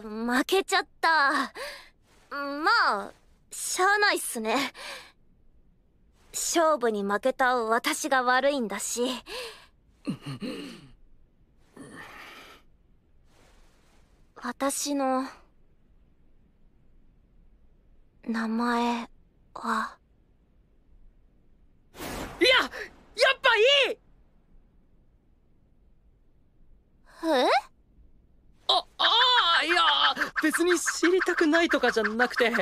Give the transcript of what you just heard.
負けちゃった。まあ、しゃあないっすね。勝負に負けた私が悪いんだし。私の、名前は、別に知りたくないとかじゃなくて。んん